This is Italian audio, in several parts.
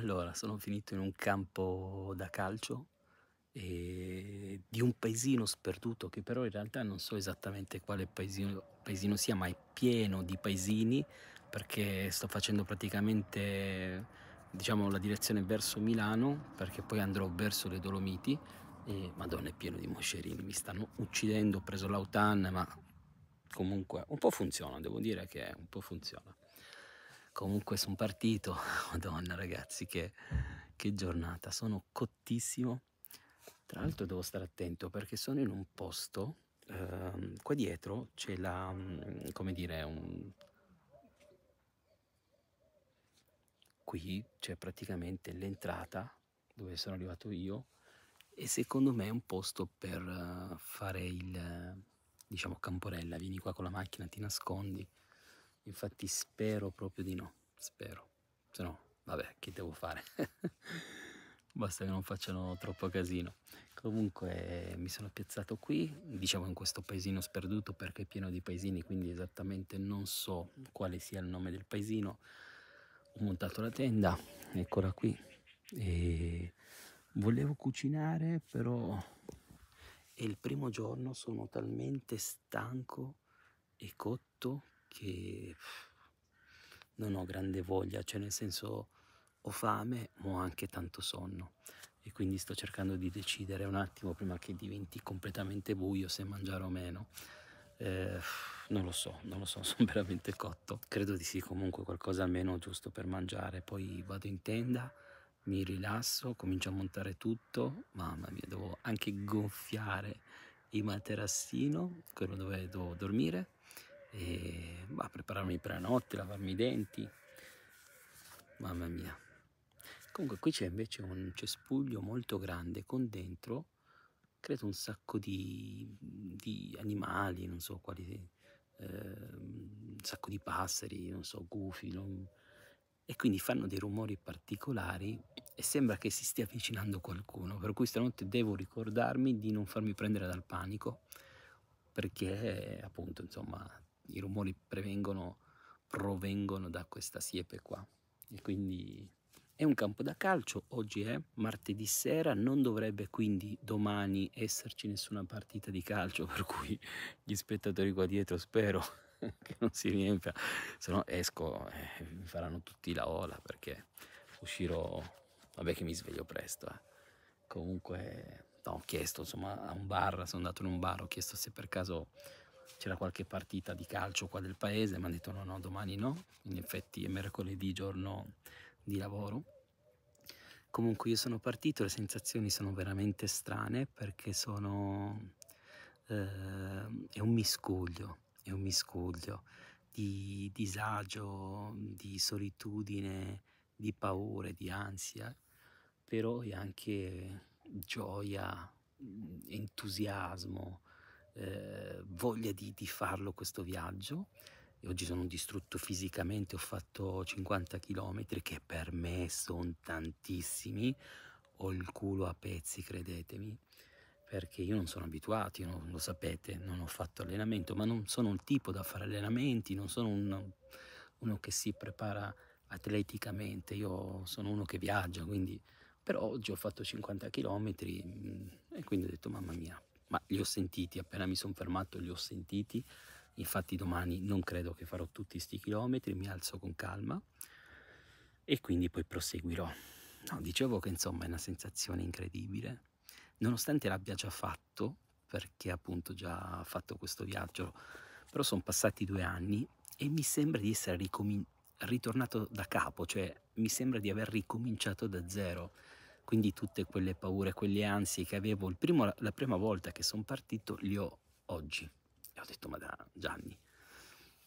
Allora, sono finito in un campo da calcio eh, di un paesino sperduto che però in realtà non so esattamente quale paesino, paesino sia, ma è pieno di paesini perché sto facendo praticamente diciamo, la direzione verso Milano perché poi andrò verso le Dolomiti e madonna è pieno di moscerini, mi stanno uccidendo, ho preso l'autan ma comunque un po' funziona, devo dire che un po' funziona comunque sono partito. Madonna ragazzi, che, che giornata, sono cottissimo. Tra l'altro devo stare attento perché sono in un posto, eh, qua dietro c'è la, mm, come dire, un... Qui c'è praticamente l'entrata dove sono arrivato io e secondo me è un posto per eh, fare il, diciamo, camporella, vieni qua con la macchina, ti nascondi Infatti spero proprio di no, spero. Se no, vabbè, che devo fare? Basta che non facciano troppo casino. Comunque mi sono piazzato qui, diciamo in questo paesino sperduto perché è pieno di paesini, quindi esattamente non so quale sia il nome del paesino. Ho montato la tenda, eccola qui. E volevo cucinare, però è il primo giorno, sono talmente stanco e cotto che non ho grande voglia, cioè nel senso ho fame ma ho anche tanto sonno e quindi sto cercando di decidere un attimo prima che diventi completamente buio se mangiare o meno. Eh, non lo so, non lo so, sono veramente cotto. Credo di sì, comunque qualcosa almeno giusto per mangiare. Poi vado in tenda, mi rilasso, comincio a montare tutto. Mamma mia, devo anche gonfiare il materassino, quello dove devo dormire e, bah, prepararmi per la notte, lavarmi i denti. Mamma mia. Comunque qui c'è invece un cespuglio molto grande con dentro, credo un sacco di, di animali, non so quali, eh, un sacco di passeri, non so, gufi, non... e quindi fanno dei rumori particolari e sembra che si stia avvicinando qualcuno, per cui stanotte devo ricordarmi di non farmi prendere dal panico, perché appunto, insomma, i rumori prevengono, provengono da questa siepe qua. E quindi è un campo da calcio, oggi è martedì sera, non dovrebbe quindi domani esserci nessuna partita di calcio, per cui gli spettatori qua dietro spero che non si riempia, se no esco e eh, mi faranno tutti la ola perché uscirò, vabbè che mi sveglio presto. Eh. Comunque, no, ho chiesto insomma a un bar, sono andato in un bar, ho chiesto se per caso c'era qualche partita di calcio qua del paese, mi hanno detto no, no, domani no, in effetti è mercoledì giorno di lavoro. Comunque io sono partito, le sensazioni sono veramente strane perché sono... Eh, è un miscuglio, è un miscuglio di disagio, di solitudine, di paure, di ansia, però è anche gioia, entusiasmo, eh, voglia di, di, farlo questo viaggio. E oggi sono distrutto fisicamente, ho fatto 50 km che per me sono tantissimi, ho il culo a pezzi, credetemi, perché io non sono abituato, non, lo sapete, non ho fatto allenamento, ma non sono un tipo da fare allenamenti, non sono un, uno che si prepara atleticamente, io sono uno che viaggia, quindi però oggi ho fatto 50 km mm, e quindi ho detto mamma mia, ma li ho sentiti, appena mi sono fermato li ho sentiti, infatti domani non credo che farò tutti questi chilometri, mi alzo con calma e quindi poi proseguirò. No, dicevo che insomma è una sensazione incredibile, nonostante l'abbia già fatto, perché appunto già fatto questo viaggio, però sono passati due anni e mi sembra di essere ritornato da capo, cioè mi sembra di aver ricominciato da zero quindi tutte quelle paure, quelle ansie che avevo primo, la prima volta che sono partito, li ho oggi. E ho detto, ma da Gianni.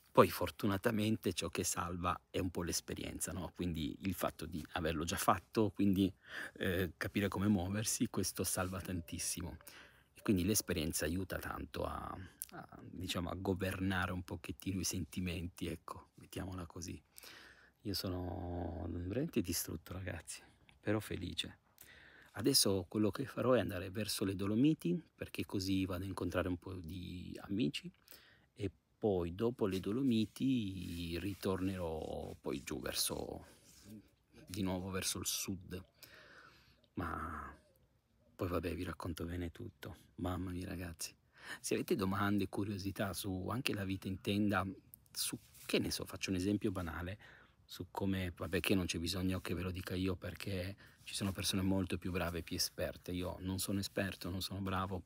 Poi fortunatamente ciò che salva è un po' l'esperienza, no? quindi il fatto di averlo già fatto, quindi eh, capire come muoversi, questo salva tantissimo. E quindi l'esperienza aiuta tanto a, a, diciamo, a governare un pochettino i sentimenti, ecco, mettiamola così. Io sono veramente distrutto ragazzi, però felice. Adesso quello che farò è andare verso le Dolomiti perché così vado a incontrare un po' di amici e poi dopo le Dolomiti ritornerò poi giù verso di nuovo verso il sud. Ma poi vabbè vi racconto bene tutto. Mamma mia ragazzi. Se avete domande, curiosità su anche la vita in tenda, su che ne so, faccio un esempio banale su come, vabbè che non c'è bisogno che ve lo dica io perché ci sono persone molto più brave e più esperte, io non sono esperto, non sono bravo,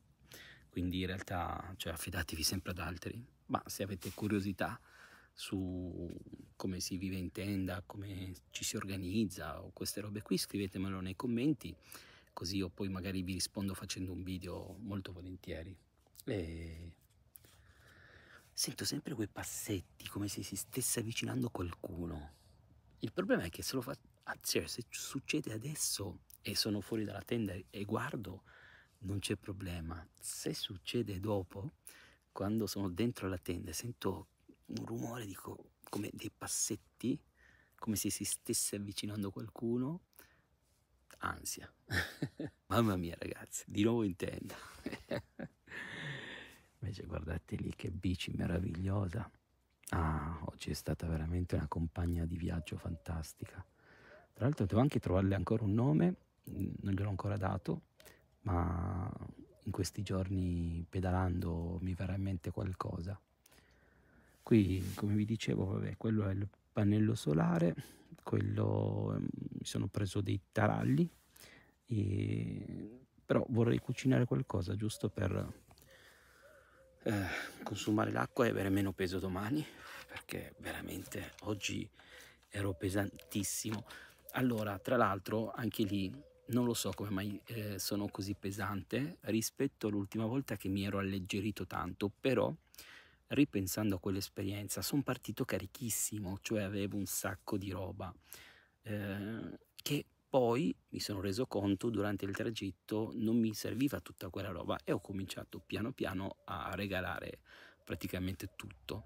quindi in realtà cioè, affidatevi sempre ad altri, ma se avete curiosità su come si vive in tenda, come ci si organizza o queste robe qui, scrivetemelo nei commenti, così io poi magari vi rispondo facendo un video molto volentieri. E... Sento sempre quei passetti come se si stesse avvicinando qualcuno. Il problema è che se lo fa, ah, cioè, se succede adesso e sono fuori dalla tenda e guardo, non c'è problema. Se succede dopo, quando sono dentro la tenda e sento un rumore, dico, come dei passetti, come se si stesse avvicinando qualcuno, ansia. Mamma mia ragazzi, di nuovo in tenda. Invece guardate lì che bici meravigliosa. Ah, oggi è stata veramente una compagna di viaggio fantastica. Tra l'altro devo anche trovarle ancora un nome, mm, non gliel'ho ancora dato, ma in questi giorni pedalando mi verrà in mente qualcosa. Qui, come vi dicevo, vabbè, quello è il pannello solare, quello mm, mi sono preso dei taralli, e... però vorrei cucinare qualcosa giusto per eh, consumare l'acqua e avere meno peso domani perché veramente oggi ero pesantissimo allora tra l'altro anche lì non lo so come mai eh, sono così pesante rispetto all'ultima volta che mi ero alleggerito tanto però ripensando a quell'esperienza sono partito carichissimo cioè avevo un sacco di roba eh, che poi mi sono reso conto durante il tragitto non mi serviva tutta quella roba e ho cominciato piano piano a regalare praticamente tutto.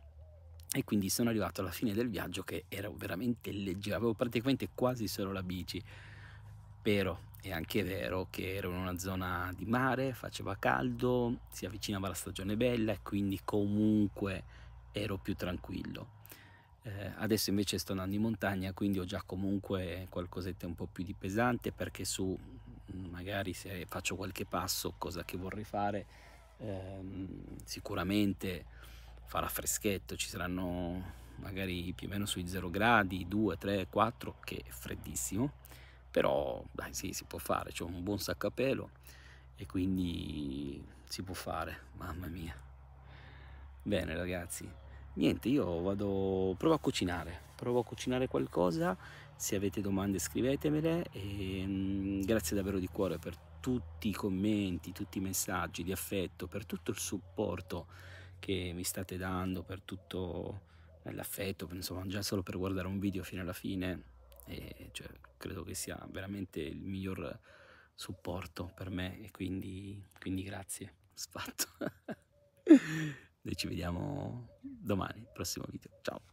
E quindi sono arrivato alla fine del viaggio che era veramente leggero, avevo praticamente quasi solo la bici. Però è anche vero che ero in una zona di mare, faceva caldo, si avvicinava la stagione bella e quindi comunque ero più tranquillo eh, adesso invece sto andando in montagna quindi ho già comunque qualcosetta un po' più di pesante perché su mm, magari se faccio qualche passo cosa che vorrei fare ehm, sicuramente farà freschetto ci saranno magari più o meno sui 0 gradi 2 3 4 che è freddissimo però dai sì si può fare c'è un buon sacco a pelo e quindi si può fare mamma mia bene ragazzi niente io vado provo a cucinare provo a cucinare qualcosa se avete domande scrivetemele e mm, grazie davvero di cuore per tutti i commenti tutti i messaggi di affetto per tutto il supporto che mi state dando per tutto l'affetto insomma già solo per guardare un video fino alla fine e, cioè, credo che sia veramente il miglior supporto per me e quindi, quindi grazie sfatto noi ci vediamo domani prossimo video. Ciao!